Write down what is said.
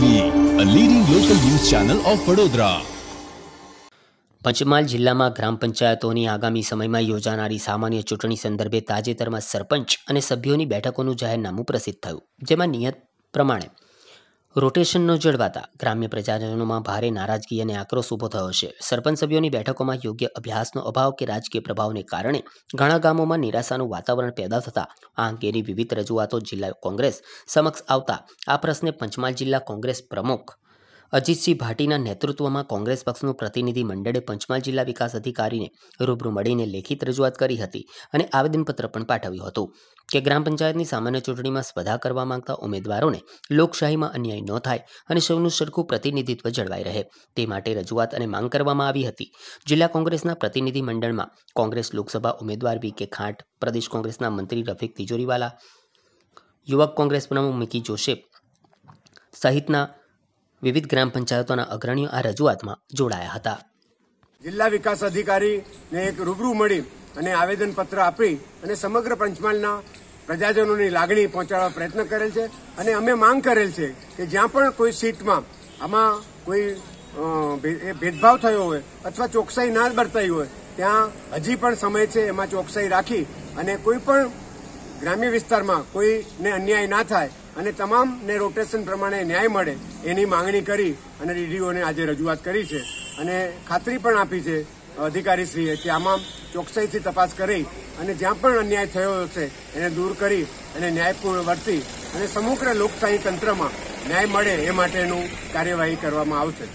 વડોદરા પંચમહાલ જિલ્લામાં ગ્રામ પંચાયતોની આગામી સમયમાં યોજાનારી સામાન્ય ચૂંટણી સંદર્ભે તાજેતરમાં સરપંચ અને સભ્યોની બેઠકોનું જાહેરનામું પ્રસિદ્ધ થયું જેમાં નિયત પ્રમાણે રોટેશનનો જળવાતા ગ્રામ્ય પ્રજાજનોમાં ભારે નારાજગી અને આક્રોશ ઊભો થયો છે સરપંચ સભ્યોની બેઠકોમાં યોગ્ય અભ્યાસનો અભાવ કે રાજકીય પ્રભાવને કારણે ઘણા ગામોમાં નિરાશાનું વાતાવરણ પેદા થતા આ અંગેની વિવિધ રજૂઆતો જિલ્લા કોંગ્રેસ સમક્ષ આવતા આ પ્રશ્ને પંચમહાલ જિલ્લા કોંગ્રેસ પ્રમુખ અજીતસિંહ ભાટીના નેતૃત્વમાં કોંગ્રેસ પક્ષનું પ્રતિનિધિ મંડળે પંચમહાલ જિલ્લા વિકાસ અધિકારીને રૂબરૂ મળીને લેખિત રજૂઆત કરી હતી અને આવેદનપત્ર પણ પાઠવ્યું હતું કે ગ્રામ પંચાયતની સામાન્ય ચૂંટણીમાં સ્પર્ધા કરવા માંગતા ઉમેદવારોને લોકશાહીમાં અન્યાય ન થાય અને સૌનું સરખું પ્રતિનિધિત્વ જળવાઈ રહે તે માટે રજૂઆત અને માંગ કરવામાં આવી હતી જિલ્લા કોંગ્રેસના પ્રતિનિધિ મંડળમાં કોંગ્રેસ લોકસભા ઉમેદવાર વી કે ખાંટ પ્રદેશ કોંગ્રેસના મંત્રી રફીક તિજોરીવાલા યુવક કોંગ્રેસ પ્રમુખ મિકી જોશેફ સહિતના વિવિધ ગ્રામ પંચાયતોના અગ્રણીઓ આ રજૂઆતમાં જોડાયા હતા જિલ્લા વિકાસ અધિકારીને એક રૂબરૂ મળી અને આવેદનપત્ર આપી અને સમગ્ર પંચમહાલના પ્રજાજનોની લાગણી પહોંચાડવા પ્રયત્ન કરેલ છે અને અમે માંગ કરેલ છે કે જ્યાં પણ કોઈ સીટમાં આમાં કોઈ ભેદભાવ થયો હોય અથવા ચોકસાઈ ના બરતાઈ હોય ત્યાં હજી પણ સમય છે એમાં ચોકસાઈ રાખી અને કોઈ પણ ગ્રામ્ય વિસ્તારમાં કોઈને અન્યાય ના થાય અને તમામને રોટેશન પ્રમાણે ન્યાય મળે એની માંગણી કરી અને ડીડીઓને આજે રજૂઆત કરી છે અને ખાતરી પણ આપી છે અધિકારીશ્રીએ કે આમાં ચોકસાઈથી તપાસ કરી અને જ્યાં પણ અન્યાય થયો છે એને દૂર કરી અને ન્યાયપૂર્ણ વર્તી અને સમગ્ર લોકશાહી તંત્રમાં ન્યાય મળે એ માટેનું કાર્યવાહી કરવામાં આવશે